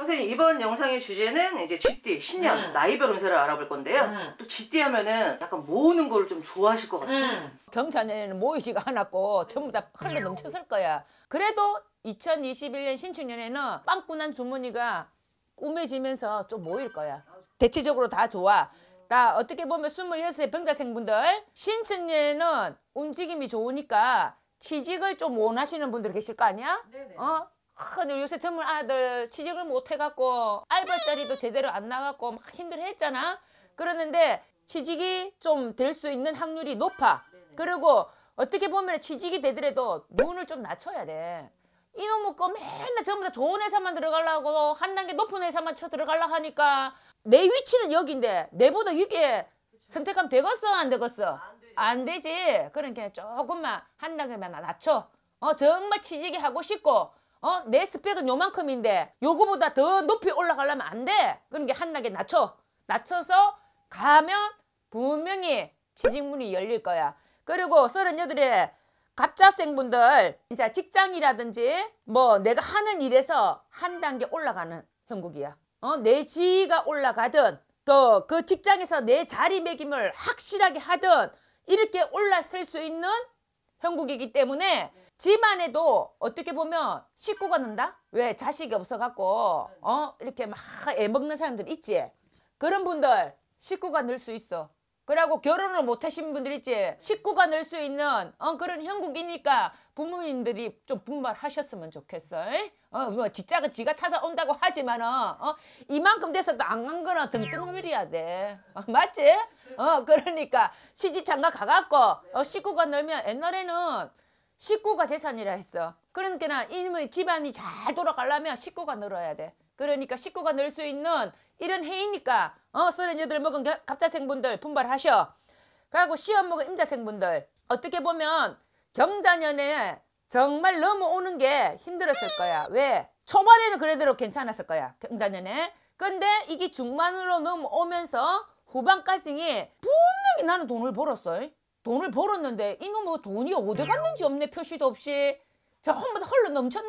선생님 이번 영상의 주제는 이제 쥐띠 신년 음. 나이별 운세를 알아볼 건데요. 음. 또 쥐띠 하면은 약간 모으는 걸 좀 좋아하실 것 같아요. 음. 경자년에는 모이지가 않았고 전부 다 흘러 음. 넘쳤을 거야. 그래도 2021년 신축년에는 빵꾸난 주머니가 꾸며지면서 좀 모일 거야. 대체적으로 다 좋아. 다 어떻게 보면 26세 병자생분들 신축년에는 움직임이 좋으니까 취직을 좀 원하시는 분들 계실 거 아니야? 네네. 어? 아, 요새 젊은 아들 취직을 못 해갖고 알바자리도 제대로 안 나갔고 막 힘들했잖아. 어 그러는데 취직이 좀 될 수 있는 확률이 높아. 그리고 어떻게 보면 취직이 되더라도 눈을 좀 낮춰야 돼. 이놈의 거 맨날 전부 다 좋은 회사만 들어가려고 한 단계 높은 회사만 쳐 들어가려 하니까 내 위치는 여기인데 내보다 위에 기 선택하면 되겠어 안 되겠어? 안 되지. 그러니까 조금만 한 단계만 낮춰. 어 정말 취직이 하고 싶고 어? 내 스펙은 요만큼인데 요거보다 더 높이 올라가려면 안 돼. 그런 게 한나게 낮춰. 낮춰서 가면 분명히 취직문이 열릴 거야. 그리고 서른여덟에 갑자생분들 이제 직장이라든지 뭐 내가 하는 일에서 한 단계 올라가는 형국이야. 어? 내 지위가 올라가든 또 그 직장에서 내 자리매김을 확실하게 하든 이렇게 올라설 수 있는 형국이기 때문에 네. 집안 에도 어떻게 보면 식구가 는다? 왜? 자식이 없어갖고 어 이렇게 막 애먹는 사람들 있지? 그런 분들 식구가 늘 수 있어. 그러고 결혼을 못 하신 분들 있지? 식구가 늘 수 있는 어, 그런 형국이니까 부모님들이 좀 분발하셨으면 좋겠어. 이? 어, 뭐 지자가 지가 찾아온다고 하지만은 어, 이만큼 돼서도 안 간거나 등등물이야 돼. 어, 맞지? 어, 그러니까 시집장가 가갖고 어, 식구가 늘면 옛날에는 식구가 재산이라 했어. 그러니까 이놈의 집안이 잘 돌아가려면 식구가 늘어야 돼. 그러니까 식구가 늘 수 있는 이런 해이니까 어 서른여덟 먹은 갑자생분들 분발하셔. 그리고 시험 먹은 임자생분들 어떻게 보면 경자년에 정말 넘어오는 게 힘들었을 거야. 왜? 초반에는 그래도 괜찮았을 거야. 경자년에. 근데 이게 중반으로 넘어오면서 후반까지는 분명히 나는 돈을 벌었어. 요 돈을 벌었는데 이놈 뭐 돈이 어디 갔는지 없네 표시도 없이 전부 다 흘러 넘쳤네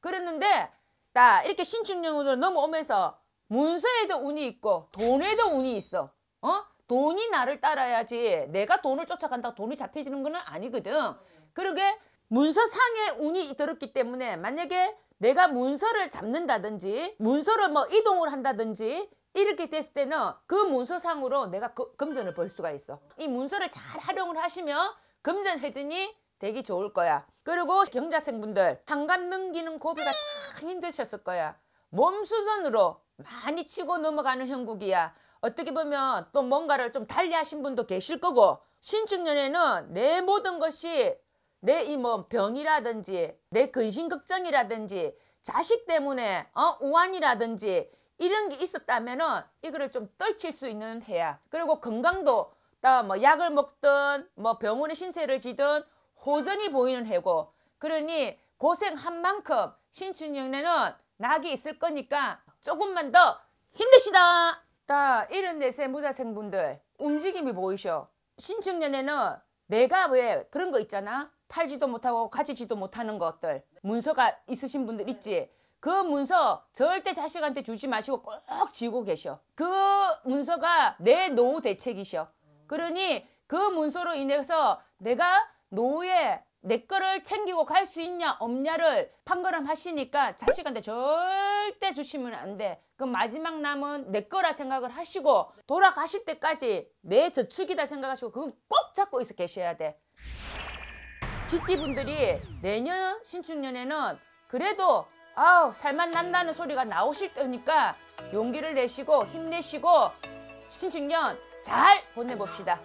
그랬는데 딱 이렇게 신춘령으로 넘어오면서 문서에도 운이 있고 돈에도 운이 있어 어 돈이 나를 따라야지 내가 돈을 쫓아간다 돈이 잡혀지는 건 아니거든 그러게 문서상의 운이 들었기 때문에 만약에 내가 문서를 잡는다든지 문서를 뭐 이동을 한다든지 이렇게 됐을 때는 그 문서상으로 내가 그, 금전을 벌 수가 있어. 이 문서를 잘 활용을 하시면 금전 회진이 되기 좋을 거야. 그리고 경자생분들 한간 넘기는 고비가 참 힘드셨을 거야. 몸수전으로 많이 치고 넘어가는 형국이야. 어떻게 보면 또 뭔가를 좀 달리 하신 분도 계실 거고 신축년에는 내 모든 것이 내 이 뭐 병이라든지 내 근심 걱정이라든지 자식 때문에 어 우환이라든지 이런 게 있었다면은 이거를 좀 떨칠 수 있는 해야. 그리고 건강도 뭐 약을 먹든 뭐 병원에 신세를 지든 호전이 보이는 해고. 그러니 고생한 만큼 신춘년에는 낙이 있을 거니까 조금만 더 힘내시다. 다 이런 내세 무자생분들 움직임이 보이셔. 신춘년에는 내가 왜 그런 거 있잖아. 팔지도 못하고 가지지도 못하는 것들 문서가 있으신 분들 있지. 그 문서 절대 자식한테 주지 마시고 꼭 지고 계셔. 그 문서가 내 노후 대책이셔. 그러니 그 문서로 인해서 내가 노후에 내 거를 챙기고 갈 수 있냐 없냐를 판가름 하시니까 자식한테 절대 주시면 안 돼. 그 마지막 남은 내 거라 생각을 하시고 돌아가실 때까지 내 저축이다 생각하시고 그건 꼭 잡고 있어 계셔야 돼. 지띠분들이 내년 신축년에는 그래도 아우 살만 난다는 소리가 나오실 테니까 용기를 내시고 힘내시고 신축년 잘 보내봅시다.